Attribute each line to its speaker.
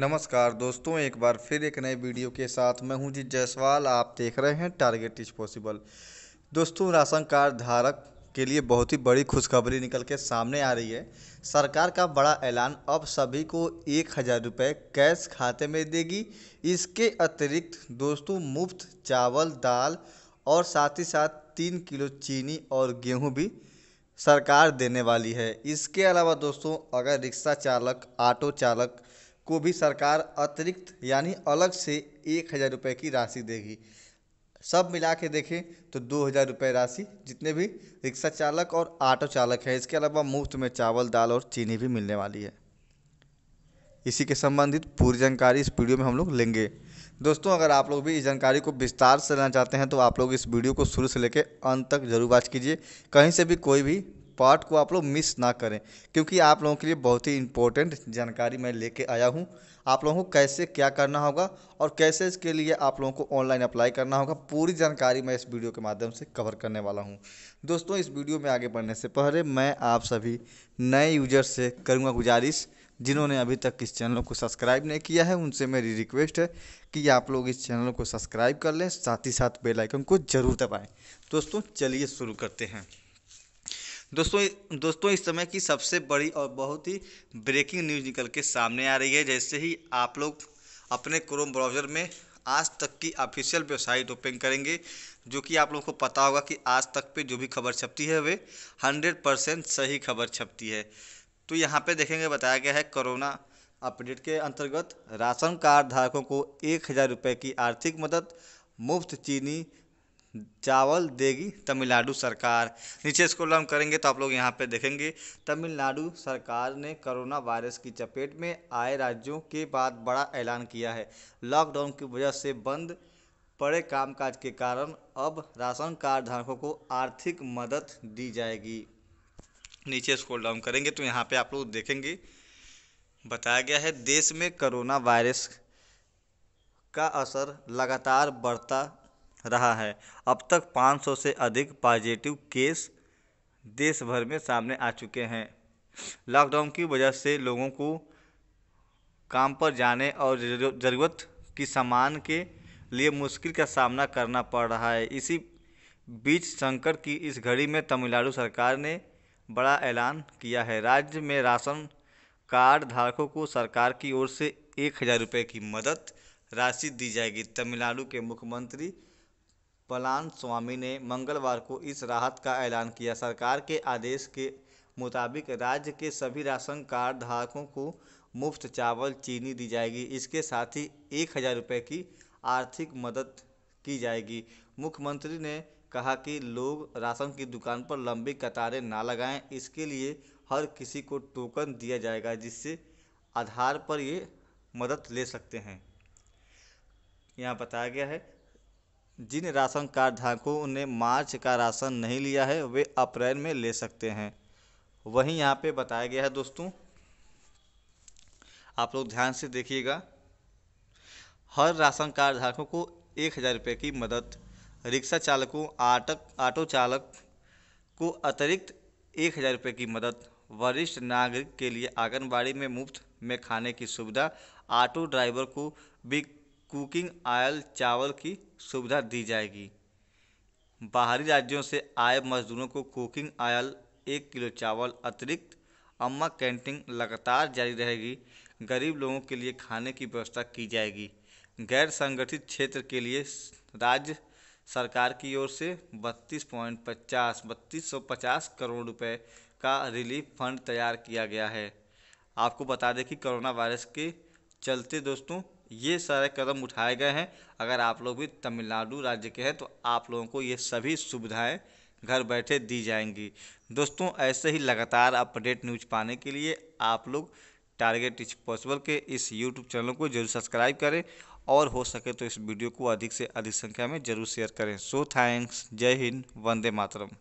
Speaker 1: नमस्कार दोस्तों एक बार फिर एक नए वीडियो के साथ मैं हूं जी जायसवाल आप देख रहे हैं टारगेट इज पॉसिबल दोस्तों राशन कार्ड धारक के लिए बहुत ही बड़ी खुशखबरी निकल के सामने आ रही है सरकार का बड़ा ऐलान अब सभी को एक हज़ार रुपये कैश खाते में देगी इसके अतिरिक्त दोस्तों मुफ्त चावल दाल और साथ ही साथ तीन किलो चीनी और गेहूँ भी सरकार देने वाली है इसके अलावा दोस्तों अगर रिक्शा चालक ऑटो चालक को भी सरकार अतिरिक्त यानी अलग से एक हज़ार रुपये की राशि देगी सब मिला के देखें तो दो हज़ार रुपये राशि जितने भी रिक्शा चालक और ऑटो चालक हैं इसके अलावा मुफ्त में चावल दाल और चीनी भी मिलने वाली है इसी के संबंधित पूरी जानकारी इस वीडियो में हम लोग लेंगे दोस्तों अगर आप लोग भी इस जानकारी को विस्तार से लेना चाहते हैं तो आप लोग इस वीडियो को शुरू से लेकर अंत तक जरूर बात कीजिए कहीं से भी कोई भी पार्ट को आप लोग मिस ना करें क्योंकि आप लोगों के लिए बहुत ही इम्पोर्टेंट जानकारी मैं लेके आया हूँ आप लोगों को कैसे क्या करना होगा और कैसे इसके लिए आप लोगों को ऑनलाइन अप्लाई करना होगा पूरी जानकारी मैं इस वीडियो के माध्यम से कवर करने वाला हूँ दोस्तों इस वीडियो में आगे बढ़ने से पहले मैं आप सभी नए यूजर से करूँगा गुजारिश जिन्होंने अभी तक इस चैनल को सब्सक्राइब नहीं किया है उनसे मेरी रिक्वेस्ट है कि आप लोग इस चैनल को सब्सक्राइब कर लें साथ ही साथ बेल आइकन को ज़रूर दबाएं दोस्तों चलिए शुरू करते हैं दोस्तों दोस्तों इस समय की सबसे बड़ी और बहुत ही ब्रेकिंग न्यूज़ निकल के सामने आ रही है जैसे ही आप लोग अपने क्रोम ब्राउज़र में आज तक की ऑफिशियल वेबसाइट ओपन करेंगे जो कि आप लोगों को पता होगा कि आज तक पे जो भी खबर छपती है वे 100 परसेंट सही खबर छपती है तो यहाँ पे देखेंगे बताया गया है कोरोना अपडेट के अंतर्गत राशन कार्ड धारकों को एक हज़ार रुपये की आर्थिक मदद मुफ्त चीनी चावल देगी तमिलनाडु सरकार नीचे इसको हम करेंगे तो आप लोग यहाँ पे देखेंगे तमिलनाडु सरकार ने कोरोना वायरस की चपेट में आए राज्यों के बाद बड़ा ऐलान किया है लॉकडाउन की वजह से बंद पड़े कामकाज के कारण अब राशन कार्ड धारकों को आर्थिक मदद दी जाएगी नीचे इसको डाउन करेंगे तो यहाँ पे आप लोग देखेंगे बताया गया है देश में कोरोना वायरस का असर लगातार बढ़ता रहा है अब तक 500 से अधिक पॉजिटिव केस देश भर में सामने आ चुके हैं लॉकडाउन की वजह से लोगों को काम पर जाने और ज़रूरत की सामान के लिए मुश्किल का सामना करना पड़ रहा है इसी बीच संकट की इस घड़ी में तमिलनाडु सरकार ने बड़ा ऐलान किया है राज्य में राशन कार्ड धारकों को सरकार की ओर से एक हज़ार रुपये की मदद राशि दी जाएगी तमिलनाडु के मुख्यमंत्री पलान स्वामी ने मंगलवार को इस राहत का ऐलान किया सरकार के आदेश के मुताबिक राज्य के सभी राशन कार्ड धारकों को मुफ्त चावल चीनी दी जाएगी इसके साथ ही एक हज़ार रुपये की आर्थिक मदद की जाएगी मुख्यमंत्री ने कहा कि लोग राशन की दुकान पर लंबी कतारें ना लगाएं इसके लिए हर किसी को टोकन दिया जाएगा जिससे आधार पर ये मदद ले सकते हैं यहाँ बताया गया है जिन राशन कार्ड धारकों ने मार्च का राशन नहीं लिया है वे अप्रैल में ले सकते हैं वहीं यहाँ पे बताया गया है दोस्तों आप लोग ध्यान से देखिएगा हर राशन कार्ड धारकों को एक हज़ार रुपये की मदद रिक्शा चालकों आटक ऑटो चालक को अतिरिक्त एक हज़ार रुपये की मदद वरिष्ठ नागरिक के लिए आंगनबाड़ी में मुफ्त में खाने की सुविधा ऑटो ड्राइवर को भी कुकिंग ऑयल चावल की सुविधा दी जाएगी बाहरी राज्यों से आए मज़दूरों को कुकिंग ऑयल एक किलो चावल अतिरिक्त अम्मा कैंटीन लगातार जारी रहेगी गरीब लोगों के लिए खाने की व्यवस्था की जाएगी गैर संगठित क्षेत्र के लिए राज्य सरकार की ओर से बत्तीस पॉइंट पचास बत्तीस सौ पचास करोड़ रुपए का रिलीफ फंड तैयार किया गया है आपको बता दें कि कोरोना वायरस के चलते दोस्तों ये सारे कदम उठाए गए हैं अगर आप लोग भी तमिलनाडु राज्य के हैं तो आप लोगों को ये सभी सुविधाएं घर बैठे दी जाएंगी दोस्तों ऐसे ही लगातार अपडेट न्यूज पाने के लिए आप लोग टारगेट इज पॉसिबल के इस यूट्यूब चैनल को जरूर सब्सक्राइब करें और हो सके तो इस वीडियो को अधिक से अधिक संख्या में जरूर शेयर करें सो थैंक्स जय हिंद वंदे मातरम